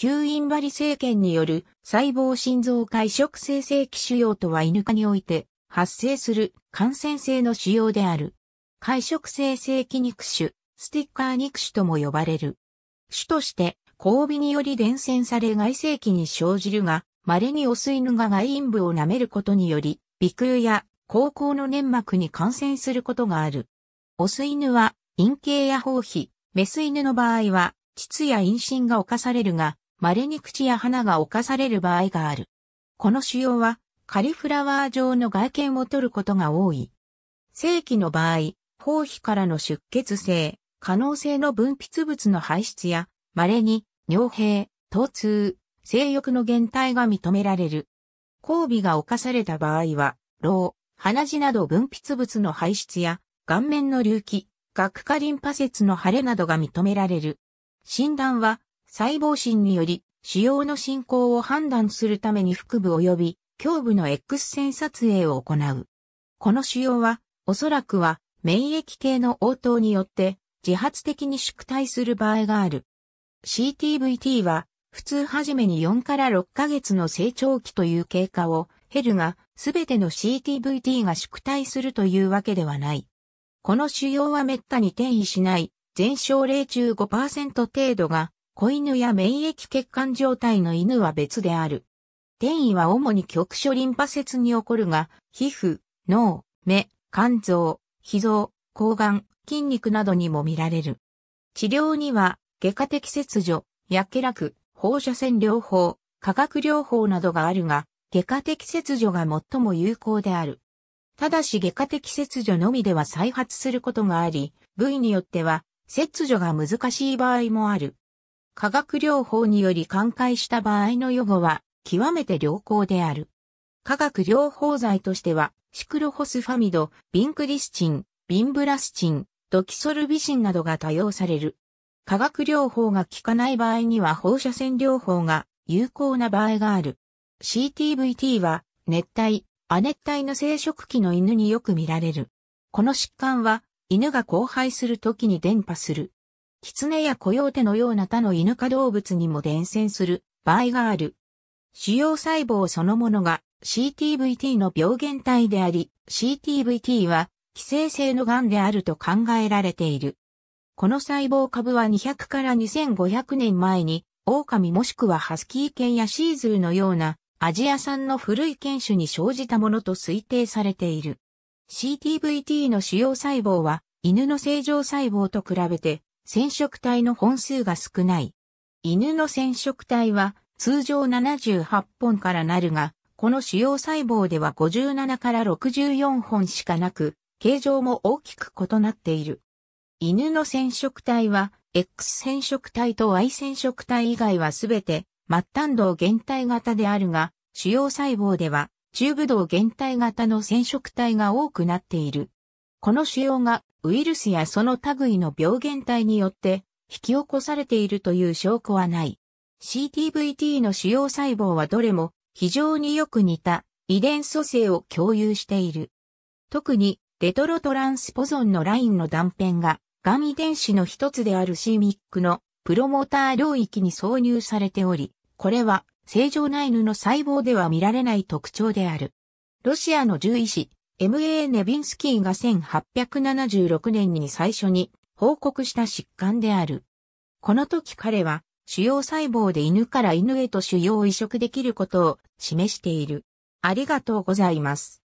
吸引針政権による細胞心臓解食性正器腫瘍とは犬科において発生する感染性の腫瘍である。解食性正器肉腫、スティッカー肉腫とも呼ばれる。種として交尾により伝染され外性期に生じるが、稀にオス犬が外陰部を舐めることにより、鼻腔や口腔の粘膜に感染することがある。オス犬は陰茎や包皮、メス犬の場合は、膣や陰唇が侵されるが、稀に口や花が侵される場合がある。この腫瘍はカリフラワー状の外見を取ることが多い。正規の場合、包皮からの出血性、可能性の分泌物の排出や、稀に尿閉、頭痛、性欲の減退が認められる。交尾が侵された場合は、老、鼻血など分泌物の排出や、顔面の隆起、顎下リンパ節の腫れなどが認められる。診断は、細胞診により、腫瘍の進行を判断するために腹部及び胸部の X 線撮影を行う。この腫瘍は、おそらくは免疫系の応答によって自発的に縮退する場合がある。CTVT は、普通はじめに4から6ヶ月の成長期という経過を減るが、すべての CTVT が縮退するというわけではない。この腫瘍は滅多に転移しない、全症例中5%程度が子犬や免疫血管状態の犬は別である。転移は主に局所リンパ節に起こるが、皮膚、脳、目、肝臓、脾臓、抗がん、筋肉などにも見られる。治療には、外科的切除、薬気楽、放射線療法、化学療法などがあるが、外科的切除が最も有効である。ただし外科的切除のみでは再発することがあり、部位によっては、切除が難しい場合もある。化学療法により寛解した場合の予後は極めて良好である。化学療法剤としては、シクロホスファミド、ビンクリスチン、ビンブラスチン、ドキソルビシンなどが多用される。化学療法が効かない場合には放射線療法が有効な場合がある。CTVT は熱帯、亜熱帯の生殖期の犬によく見られる。この疾患は犬が交配する時に伝播する狐やコヨーテのような他の犬科動物にも伝染する場合がある。腫瘍細胞そのものが CTVT の病原体であり、CTVT は寄生性の癌であると考えられている。この細胞株は200から2500年前に、狼もしくはハスキー犬やシーズーのようなアジア産の古い犬種に生じたものと推定されている。CTVT の主要細胞は犬の正常細胞と比べて染色体の本数が少ない。犬の染色体は通常78本からなるが、この主要細胞では57から64本しかなく、形状も大きく異なっている。犬の染色体は、X 染色体と Y 染色体以外はすべて、末端動原体型であるが、主要細胞では、中部道原体型の染色体が多くなっている。この腫瘍がウイルスやその類の病原体によって引き起こされているという証拠はない。CTVT の腫瘍細胞はどれも非常によく似た遺伝組成を共有している。特にレトロトランスポゾンのラインの断片が、がん遺伝子の一つである c m ッ c のプロモーター領域に挿入されており、これは正常な犬の細胞では見られない特徴である。ロシアの獣医師、MA ネビンスキーが1876年に最初に報告した疾患である。この時彼は主要細胞で犬から犬へと主要移植できることを示している。ありがとうございます。